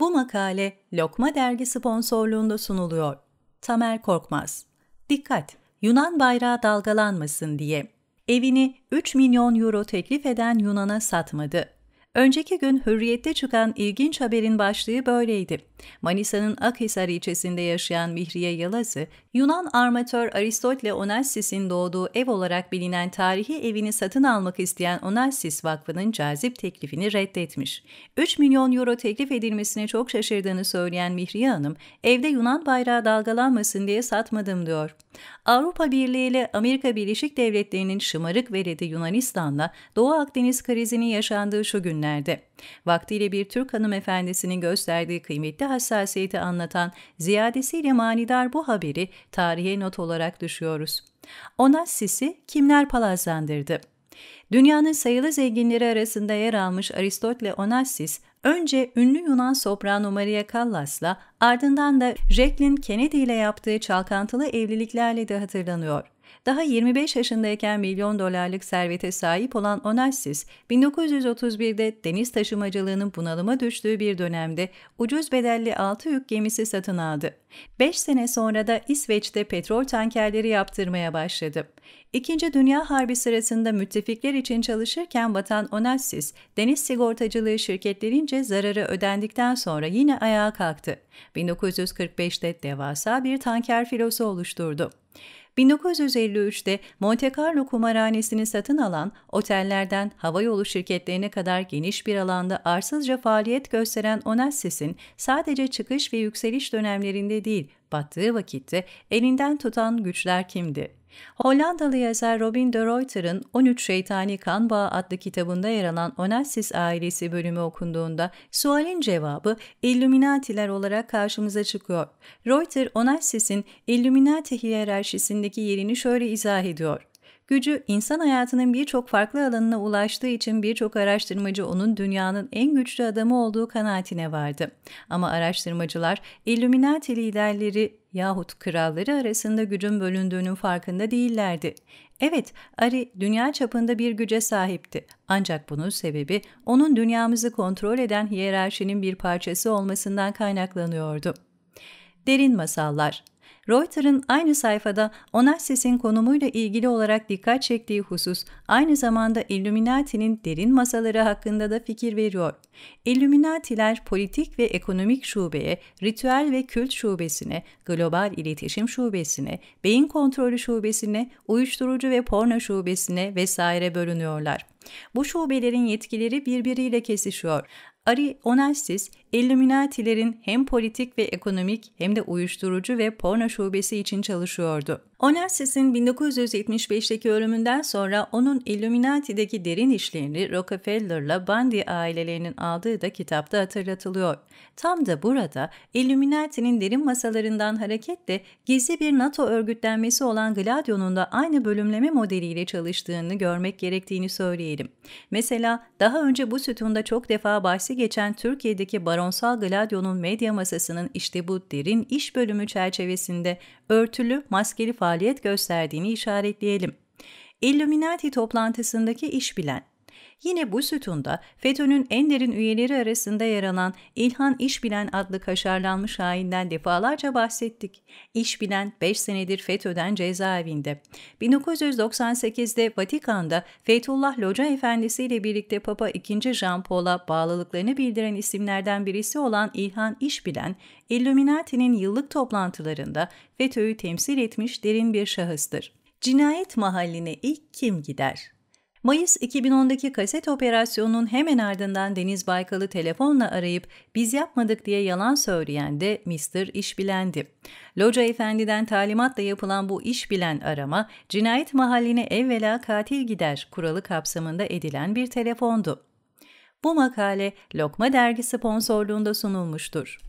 Bu makale Lokma Dergi sponsorluğunda sunuluyor. Tamer Korkmaz Dikkat! Yunan bayrağı dalgalanmasın diye. Evini 3 milyon euro teklif eden Yunan'a satmadı. Önceki gün Hürriyet'te çıkan ilginç haberin başlığı böyleydi. Manisa'nın Akhisar ilçesinde yaşayan Mihriye Yalazı, Yunan armatör Aristotle Onassis'in doğduğu ev olarak bilinen tarihi evini satın almak isteyen Onassis Vakfı'nın cazip teklifini reddetmiş. 3 milyon euro teklif edilmesine çok şaşırdığını söyleyen Mihriye Hanım, evde Yunan bayrağı dalgalanmasın diye satmadım diyor. Avrupa Birliği ile Amerika Birleşik Devletleri'nin şımarık veledi Yunanistan'la Doğu Akdeniz krizinin yaşandığı şu günler, dönemlerde. Vaktiyle bir Türk hanımefendisinin gösterdiği kıymetli hassasiyeti anlatan ziyadesiyle manidar bu haberi tarihe not olarak düşüyoruz. Onassis'i kimler palazlandırdı? Dünyanın sayılı zenginleri arasında yer almış Aristotle Onassis, önce ünlü Yunan soprano Maria Callas'la ardından da Jacqueline Kennedy ile yaptığı çalkantılı evliliklerle de hatırlanıyor. Daha 25 yaşındayken milyon dolarlık servete sahip olan Onassis, 1931'de deniz taşımacılığının bunalıma düştüğü bir dönemde ucuz bedelli 6 yük gemisi satın aldı. 5 sene sonra da İsveç'te petrol tankerleri yaptırmaya başladı. İkinci Dünya Harbi sırasında müttefikler için çalışırken vatan Onassis, deniz sigortacılığı şirketlerince zararı ödendikten sonra yine ayağa kalktı. 1945'te devasa bir tanker filosu oluşturdu. 1953'te Monte Carlo kumarhanesini satın alan, otellerden havayolu şirketlerine kadar geniş bir alanda arsızca faaliyet gösteren Onassis'in sadece çıkış ve yükseliş dönemlerinde değil, battığı vakitte elinden tutan güçler kimdi? Hollandalı yazar Robin de Reuter'ın 13 Şeytani Kan Bağı adlı kitabında yer alan Onassis ailesi bölümü okunduğunda sualin cevabı Illuminatiler olarak karşımıza çıkıyor. Reuter, Onassis'in Illuminati hiyerarşisindeki yerini şöyle izah ediyor. Gücü insan hayatının birçok farklı alanına ulaştığı için birçok araştırmacı onun dünyanın en güçlü adamı olduğu kanaatine vardı. Ama araştırmacılar Illuminati liderleri yahut kralları arasında gücün bölündüğünün farkında değillerdi. Evet, Ari dünya çapında bir güce sahipti. Ancak bunun sebebi onun dünyamızı kontrol eden hiyerarşinin bir parçası olmasından kaynaklanıyordu. Derin Masallar Reuter'ın aynı sayfada Onassis'in konumuyla ilgili olarak dikkat çektiği husus aynı zamanda Illuminati'nin derin masaları hakkında da fikir veriyor. Illuminati'ler politik ve ekonomik şubeye, ritüel ve kült şubesine, global iletişim şubesine, beyin kontrolü şubesine, uyuşturucu ve porno şubesine vesaire bölünüyorlar. Bu şubelerin yetkileri birbiriyle kesişiyor. Ari Onassis, Illuminati'lerin hem politik ve ekonomik hem de uyuşturucu ve porno şubesi için çalışıyordu. Onassis'in 1975'teki ölümünden sonra onun Illuminati'deki derin işlerini Rockefeller'la Bundy ailelerinin aldığı da kitapta hatırlatılıyor. Tam da burada Illuminati'nin derin masalarından hareketle gizli bir NATO örgütlenmesi olan Gladio'nun da aynı bölümleme modeliyle çalıştığını görmek gerektiğini söyleyelim. Mesela daha önce bu sütunda çok defa bahsi geçen Türkiye'deki Baronsal Gladio'nun medya masasının işte bu derin iş bölümü çerçevesinde örtülü maskeli farklı faaliyet gösterdiğini işaretleyelim. Illuminati toplantısındaki iş bilen Yine bu sütunda FETÖ'nün en derin üyeleri arasında yer alan İlhan İşbilen adlı kaşarlanmış hainden defalarca bahsettik. İşbilen 5 senedir FETÖ'den cezaevinde. 1998'de Vatikan'da Fethullah Loca Efendisi ile birlikte Papa II. Jean Paul'a bağlılıklarını bildiren isimlerden birisi olan İlhan İşbilen, Illuminati'nin yıllık toplantılarında FETÖ'yü temsil etmiş derin bir şahıstır. Cinayet mahalline ilk kim gider? Mayıs 2010'daki kaset operasyonunun hemen ardından Deniz Baykal'ı telefonla arayıp biz yapmadık diye yalan söyleyen de Mr. İşbilendi. Loca Efendi'den talimatla yapılan bu işbilen arama cinayet mahalline evvela katil gider kuralı kapsamında edilen bir telefondu. Bu makale Lokma Dergi sponsorluğunda sunulmuştur.